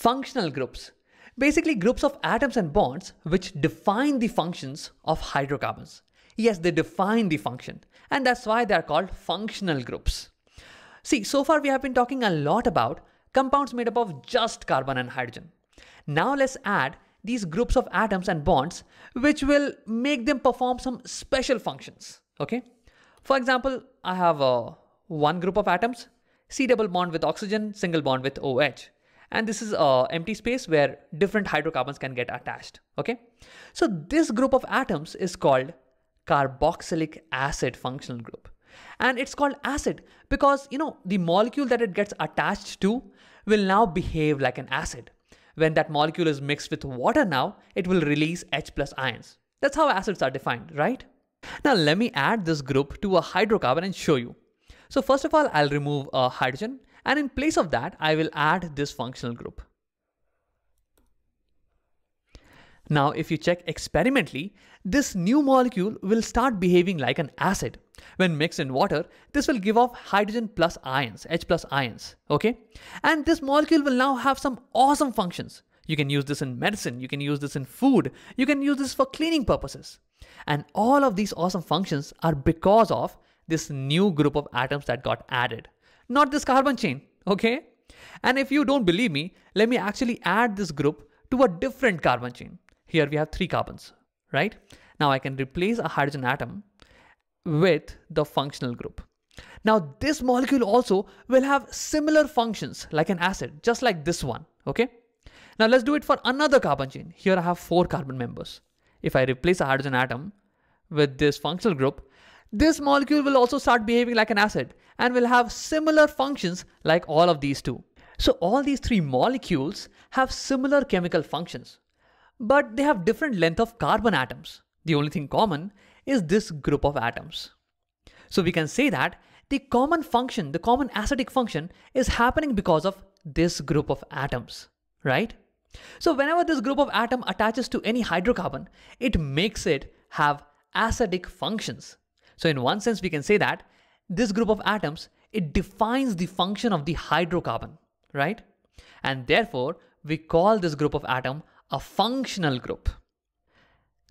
Functional groups. Basically, groups of atoms and bonds which define the functions of hydrocarbons. Yes, they define the function, and that's why they are called functional groups. See, so far we have been talking a lot about compounds made up of just carbon and hydrogen. Now let's add these groups of atoms and bonds which will make them perform some special functions, okay? For example, I have a uh, one group of atoms, C double bond with oxygen, single bond with OH and this is a empty space where different hydrocarbons can get attached okay so this group of atoms is called carboxylic acid functional group and it's called acid because you know the molecule that it gets attached to will now behave like an acid when that molecule is mixed with water now it will release h plus ions that's how acids are defined right now let me add this group to a hydrocarbon and show you so first of all i'll remove a hydrogen and in place of that, I will add this functional group. Now, if you check experimentally, this new molecule will start behaving like an acid. When mixed in water, this will give off hydrogen plus ions, H plus ions, okay? And this molecule will now have some awesome functions. You can use this in medicine, you can use this in food, you can use this for cleaning purposes. And all of these awesome functions are because of this new group of atoms that got added not this carbon chain, okay? And if you don't believe me, let me actually add this group to a different carbon chain. Here we have three carbons, right? Now I can replace a hydrogen atom with the functional group. Now this molecule also will have similar functions like an acid, just like this one, okay? Now let's do it for another carbon chain. Here I have four carbon members. If I replace a hydrogen atom with this functional group, this molecule will also start behaving like an acid and will have similar functions like all of these two. So all these three molecules have similar chemical functions, but they have different length of carbon atoms. The only thing common is this group of atoms. So we can say that the common function, the common acidic function is happening because of this group of atoms, right? So whenever this group of atom attaches to any hydrocarbon, it makes it have acidic functions. So in one sense, we can say that this group of atoms, it defines the function of the hydrocarbon, right? And therefore, we call this group of atom a functional group.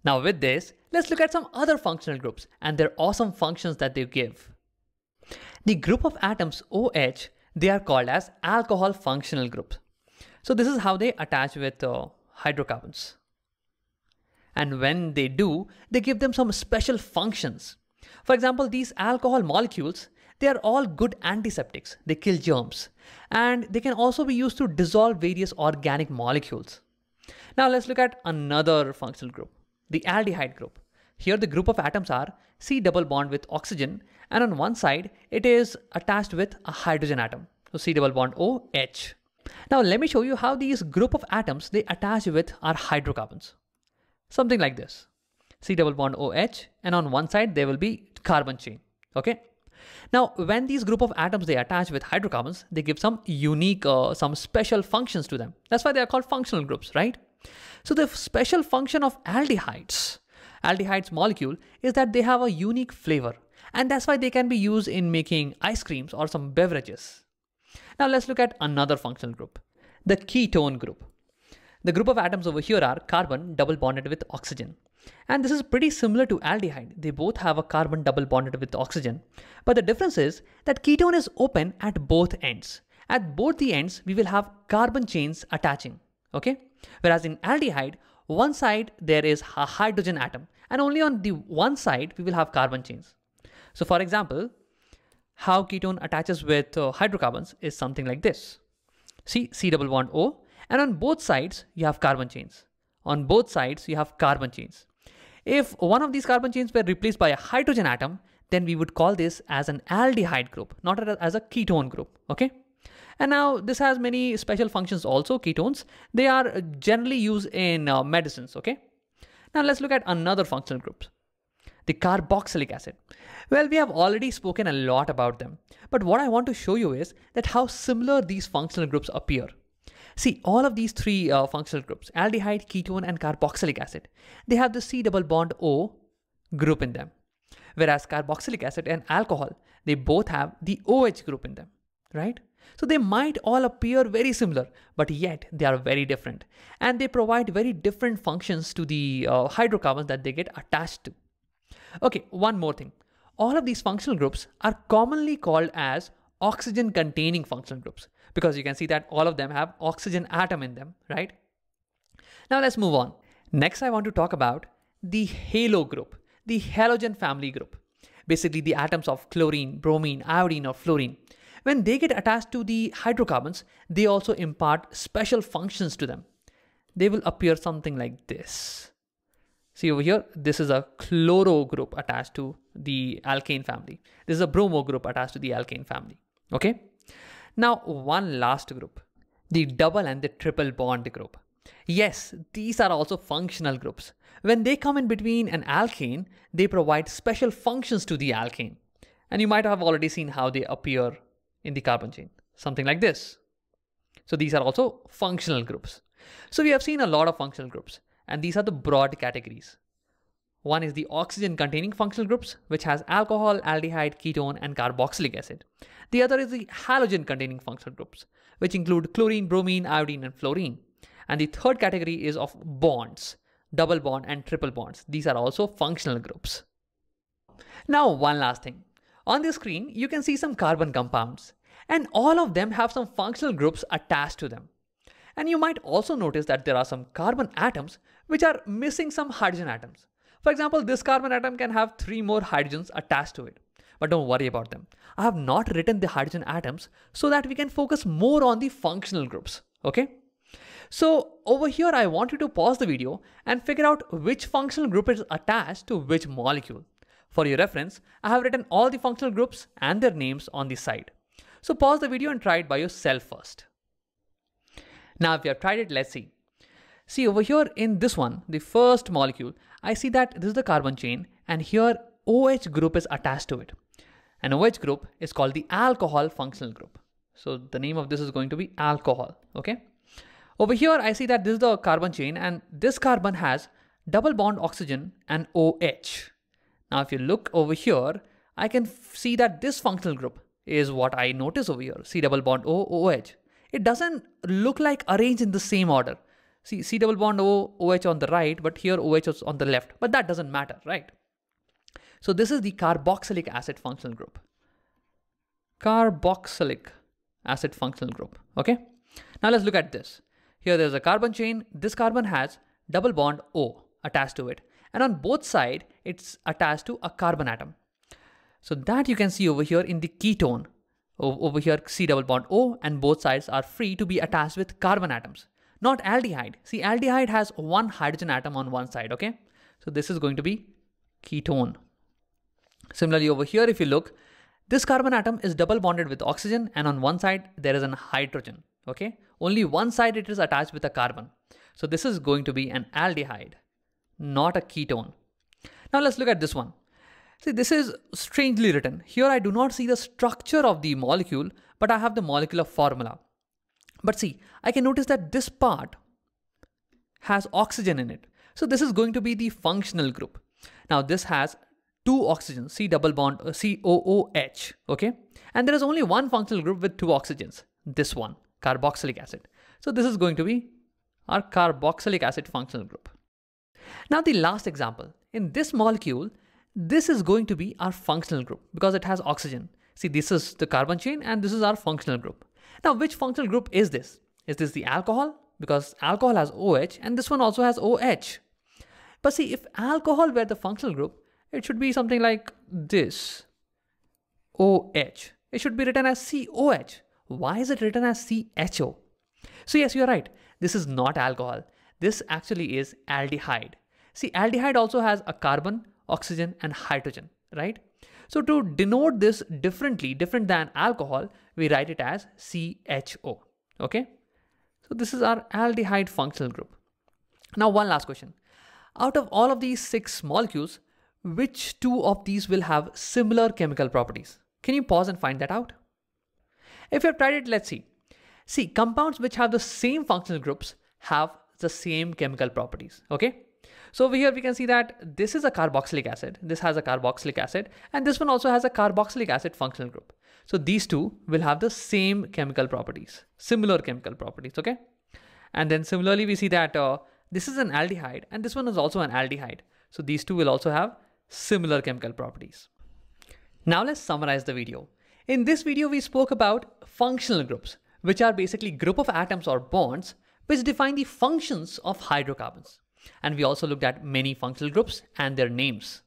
Now with this, let's look at some other functional groups and their awesome functions that they give. The group of atoms OH, they are called as alcohol functional groups. So this is how they attach with uh, hydrocarbons. And when they do, they give them some special functions. For example, these alcohol molecules, they are all good antiseptics. They kill germs. And they can also be used to dissolve various organic molecules. Now let's look at another functional group, the aldehyde group. Here the group of atoms are C double bond with oxygen and on one side it is attached with a hydrogen atom. So C double bond OH. Now let me show you how these group of atoms they attach with our hydrocarbons. Something like this. C double bond OH and on one side there will be carbon chain. Okay. Now when these group of atoms they attach with hydrocarbons they give some unique uh, some special functions to them. That's why they are called functional groups right. So the special function of aldehydes aldehydes molecule is that they have a unique flavor and that's why they can be used in making ice creams or some beverages. Now let's look at another functional group, the ketone group. The group of atoms over here are carbon double bonded with oxygen. And this is pretty similar to aldehyde. They both have a carbon double bonded with oxygen. But the difference is that ketone is open at both ends. At both the ends, we will have carbon chains attaching. Okay? Whereas in aldehyde, one side there is a hydrogen atom and only on the one side we will have carbon chains. So for example, how ketone attaches with uh, hydrocarbons is something like this. See C double bond O and on both sides you have carbon chains. On both sides you have carbon chains. If one of these carbon chains were replaced by a hydrogen atom, then we would call this as an aldehyde group, not as a ketone group, okay? And now this has many special functions also, ketones. They are generally used in uh, medicines, okay? Now let's look at another functional group, the carboxylic acid. Well, we have already spoken a lot about them, but what I want to show you is that how similar these functional groups appear. See, all of these three uh, functional groups, aldehyde, ketone, and carboxylic acid, they have the C double bond O group in them. Whereas carboxylic acid and alcohol, they both have the OH group in them, right? So they might all appear very similar, but yet they are very different. And they provide very different functions to the uh, hydrocarbons that they get attached to. Okay, one more thing. All of these functional groups are commonly called as oxygen containing functional groups because you can see that all of them have oxygen atom in them, right? Now let's move on. Next, I want to talk about the halo group, the halogen family group, basically the atoms of chlorine, bromine, iodine, or fluorine. When they get attached to the hydrocarbons, they also impart special functions to them. They will appear something like this. See over here, this is a chloro group attached to the alkane family. This is a bromo group attached to the alkane family. Okay. Now, one last group, the double and the triple bond group. Yes, these are also functional groups. When they come in between an alkane, they provide special functions to the alkane. And you might have already seen how they appear in the carbon chain, something like this. So these are also functional groups. So we have seen a lot of functional groups, and these are the broad categories. One is the oxygen containing functional groups, which has alcohol, aldehyde, ketone, and carboxylic acid. The other is the halogen containing functional groups, which include chlorine, bromine, iodine, and fluorine. And the third category is of bonds, double bond and triple bonds. These are also functional groups. Now, one last thing. On the screen, you can see some carbon compounds, and all of them have some functional groups attached to them. And you might also notice that there are some carbon atoms which are missing some hydrogen atoms. For example, this carbon atom can have three more hydrogens attached to it. But don't worry about them. I have not written the hydrogen atoms so that we can focus more on the functional groups. Okay. So over here, I want you to pause the video and figure out which functional group is attached to which molecule. For your reference, I have written all the functional groups and their names on the side. So pause the video and try it by yourself first. Now if you have tried it, let's see. See over here in this one, the first molecule, I see that this is the carbon chain and here OH group is attached to it. An OH group is called the alcohol functional group. So the name of this is going to be alcohol. Okay. Over here, I see that this is the carbon chain and this carbon has double bond oxygen and OH. Now, if you look over here, I can see that this functional group is what I notice over here. C double bond O, OH. It doesn't look like arranged in the same order. See, C double bond O, OH on the right, but here OH is on the left. But that doesn't matter, right? So this is the carboxylic acid functional group. Carboxylic acid functional group, okay? Now let's look at this. Here there's a carbon chain. This carbon has double bond O attached to it. And on both sides it's attached to a carbon atom. So that you can see over here in the ketone. Over here, C double bond O and both sides are free to be attached with carbon atoms not aldehyde. See, aldehyde has one hydrogen atom on one side, okay? So this is going to be ketone. Similarly, over here, if you look, this carbon atom is double bonded with oxygen and on one side there is an hydrogen, okay? Only one side it is attached with a carbon. So this is going to be an aldehyde, not a ketone. Now let's look at this one. See, this is strangely written. Here I do not see the structure of the molecule, but I have the molecular formula. But see, I can notice that this part has oxygen in it. So this is going to be the functional group. Now this has two oxygens, C double bond, COOH, uh, okay? And there is only one functional group with two oxygens, this one, carboxylic acid. So this is going to be our carboxylic acid functional group. Now the last example, in this molecule, this is going to be our functional group because it has oxygen. See, this is the carbon chain and this is our functional group. Now, which functional group is this? Is this the alcohol? Because alcohol has OH and this one also has OH. But see, if alcohol were the functional group, it should be something like this OH. It should be written as COH. Why is it written as CHO? So, yes, you're right. This is not alcohol. This actually is aldehyde. See, aldehyde also has a carbon, oxygen, and hydrogen, right? So to denote this differently, different than alcohol, we write it as CHO. Okay. So this is our aldehyde functional group. Now one last question. Out of all of these six molecules, which two of these will have similar chemical properties? Can you pause and find that out? If you've tried it, let's see. See, compounds which have the same functional groups have the same chemical properties, okay? So over here we can see that this is a carboxylic acid, this has a carboxylic acid, and this one also has a carboxylic acid functional group. So these two will have the same chemical properties, similar chemical properties, okay? And then similarly we see that uh, this is an aldehyde and this one is also an aldehyde. So these two will also have similar chemical properties. Now let's summarize the video. In this video we spoke about functional groups, which are basically group of atoms or bonds which define the functions of hydrocarbons. And we also looked at many functional groups and their names.